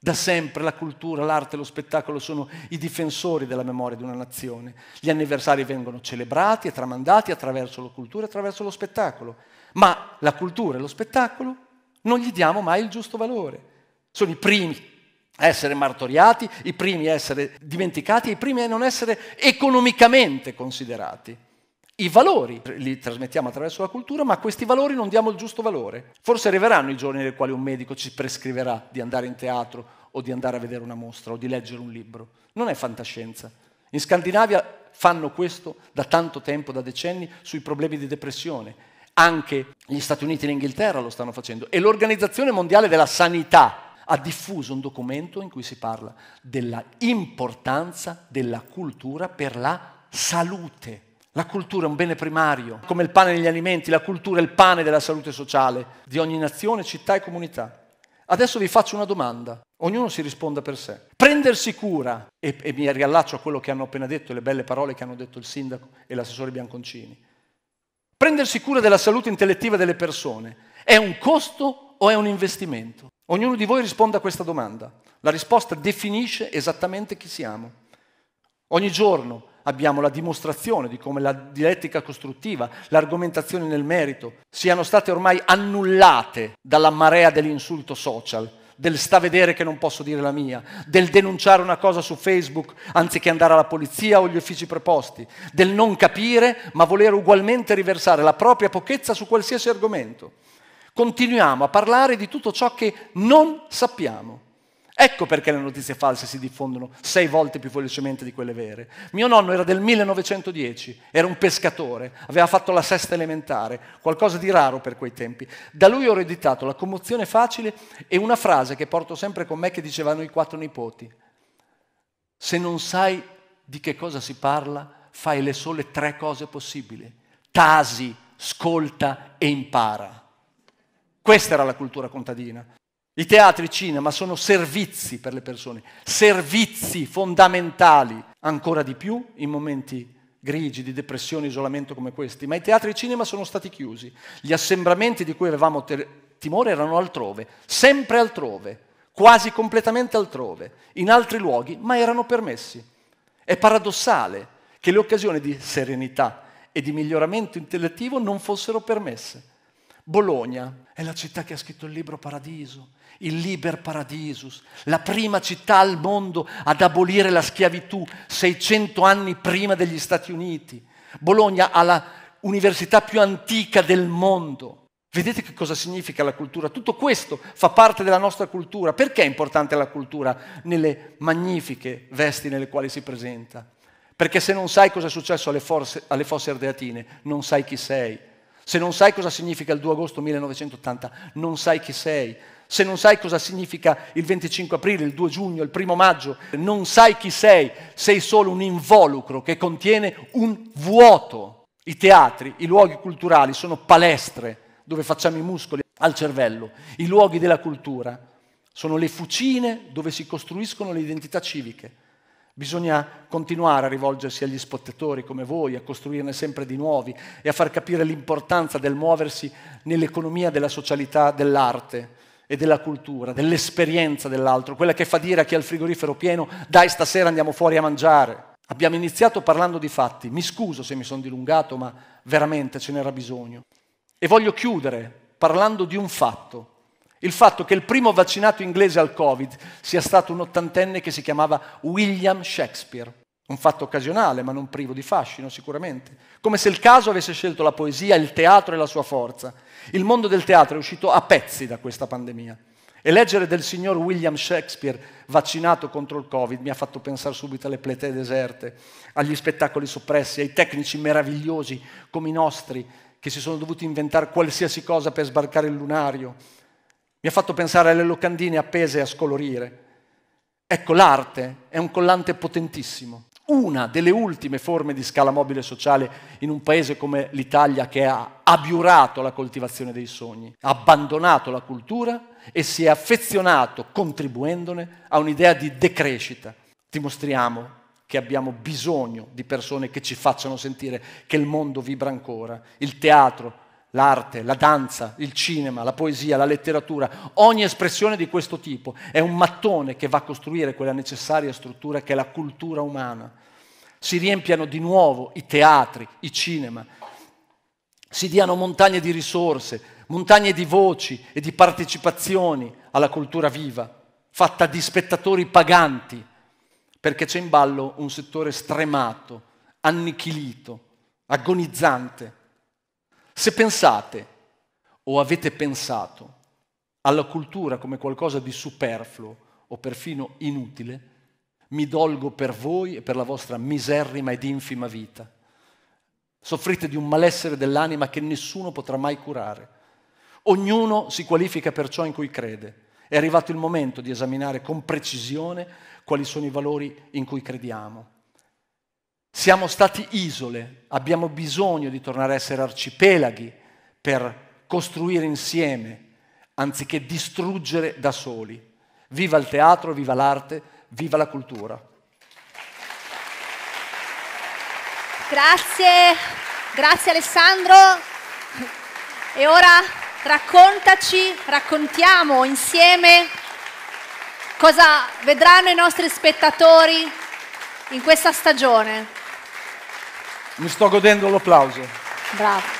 Da sempre la cultura, l'arte e lo spettacolo sono i difensori della memoria di una nazione. Gli anniversari vengono celebrati e tramandati attraverso la cultura e attraverso lo spettacolo. Ma la cultura e lo spettacolo non gli diamo mai il giusto valore. Sono i primi a essere martoriati, i primi a essere dimenticati, i primi a non essere economicamente considerati. I valori li trasmettiamo attraverso la cultura, ma a questi valori non diamo il giusto valore. Forse arriveranno i giorni nei quali un medico ci prescriverà di andare in teatro o di andare a vedere una mostra o di leggere un libro. Non è fantascienza. In Scandinavia fanno questo da tanto tempo, da decenni, sui problemi di depressione. Anche gli Stati Uniti e l'Inghilterra lo stanno facendo. E l'Organizzazione Mondiale della Sanità ha diffuso un documento in cui si parla della importanza della cultura per la salute la cultura è un bene primario, come il pane negli alimenti, la cultura è il pane della salute sociale di ogni nazione, città e comunità. Adesso vi faccio una domanda, ognuno si risponda per sé. Prendersi cura, e, e mi riallaccio a quello che hanno appena detto, le belle parole che hanno detto il sindaco e l'assessore Bianconcini, prendersi cura della salute intellettiva delle persone è un costo o è un investimento? Ognuno di voi risponde a questa domanda. La risposta definisce esattamente chi siamo. Ogni giorno abbiamo la dimostrazione di come la dialettica costruttiva, l'argomentazione nel merito, siano state ormai annullate dalla marea dell'insulto social del sta vedere che non posso dire la mia, del denunciare una cosa su Facebook anziché andare alla polizia o agli uffici preposti, del non capire ma voler ugualmente riversare la propria pochezza su qualsiasi argomento. Continuiamo a parlare di tutto ciò che non sappiamo. Ecco perché le notizie false si diffondono sei volte più velocemente di quelle vere. Mio nonno era del 1910, era un pescatore, aveva fatto la sesta elementare, qualcosa di raro per quei tempi. Da lui ho ereditato la commozione facile e una frase che porto sempre con me che dicevano i quattro nipoti. Se non sai di che cosa si parla, fai le sole tre cose possibili. Tasi, ascolta e impara. Questa era la cultura contadina. I teatri i cinema sono servizi per le persone, servizi fondamentali, ancora di più in momenti grigi, di depressione, isolamento come questi, ma i teatri e i cinema sono stati chiusi, gli assembramenti di cui avevamo ter- timore erano altrove, sempre altrove, quasi completamente altrove, in altri luoghi, ma erano permessi. È paradossale che le occasioni di serenità e di miglioramento intellettivo non fossero permesse. Bologna è la città che ha scritto il libro Paradiso, il Liber Paradisus, la prima città al mondo ad abolire la schiavitù 600 anni prima degli Stati Uniti. Bologna ha la università più antica del mondo. Vedete che cosa significa la cultura? Tutto questo fa parte della nostra cultura. Perché è importante la cultura nelle magnifiche vesti nelle quali si presenta? Perché se non sai cosa è successo alle, forse, alle fosse ardeatine, non sai chi sei, se non sai cosa significa il 2 agosto 1980, non sai chi sei. Se non sai cosa significa il 25 aprile, il 2 giugno, il 1 maggio, non sai chi sei, sei solo un involucro che contiene un vuoto. I teatri, i luoghi culturali sono palestre dove facciamo i muscoli al cervello, i luoghi della cultura sono le fucine dove si costruiscono le identità civiche. Bisogna continuare a rivolgersi agli spottatori come voi, a costruirne sempre di nuovi e a far capire l'importanza del muoversi nell'economia della socialità dell'arte e della cultura, dell'esperienza dell'altro, quella che fa dire a chi ha il frigorifero pieno, dai stasera andiamo fuori a mangiare. Abbiamo iniziato parlando di fatti, mi scuso se mi sono dilungato, ma veramente ce n'era bisogno. E voglio chiudere parlando di un fatto il fatto che il primo vaccinato inglese al Covid sia stato un ottantenne che si chiamava William Shakespeare. Un fatto occasionale, ma non privo di fascino, sicuramente. Come se il caso avesse scelto la poesia, il teatro e la sua forza. Il mondo del teatro è uscito a pezzi da questa pandemia. E leggere del signor William Shakespeare vaccinato contro il Covid mi ha fatto pensare subito alle pletee deserte, agli spettacoli soppressi, ai tecnici meravigliosi come i nostri che si sono dovuti inventare qualsiasi cosa per sbarcare il lunario, mi ha fatto pensare alle locandine appese a scolorire. Ecco, l'arte è un collante potentissimo, una delle ultime forme di scala mobile sociale in un paese come l'Italia che ha abiurato la coltivazione dei sogni, ha abbandonato la cultura e si è affezionato, contribuendone, a un'idea di decrescita. Dimostriamo che abbiamo bisogno di persone che ci facciano sentire che il mondo vibra ancora, il teatro, l'arte, la danza, il cinema, la poesia, la letteratura, ogni espressione di questo tipo è un mattone che va a costruire quella necessaria struttura che è la cultura umana. Si riempiano di nuovo i teatri, i cinema, si diano montagne di risorse, montagne di voci e di partecipazioni alla cultura viva, fatta di spettatori paganti, perché c'è in ballo un settore stremato, annichilito, agonizzante, se pensate o avete pensato alla cultura come qualcosa di superfluo o perfino inutile, mi dolgo per voi e per la vostra miserrima ed infima vita. Soffrite di un malessere dell'anima che nessuno potrà mai curare. Ognuno si qualifica per ciò in cui crede. È arrivato il momento di esaminare con precisione quali sono i valori in cui crediamo siamo stati isole, abbiamo bisogno di tornare a essere arcipelaghi per costruire insieme, anziché distruggere da soli. Viva il teatro, viva l'arte, viva la cultura. Grazie, grazie Alessandro. E ora raccontaci, raccontiamo insieme cosa vedranno i nostri spettatori in questa stagione. Mi sto godendo l'applauso. Bravo.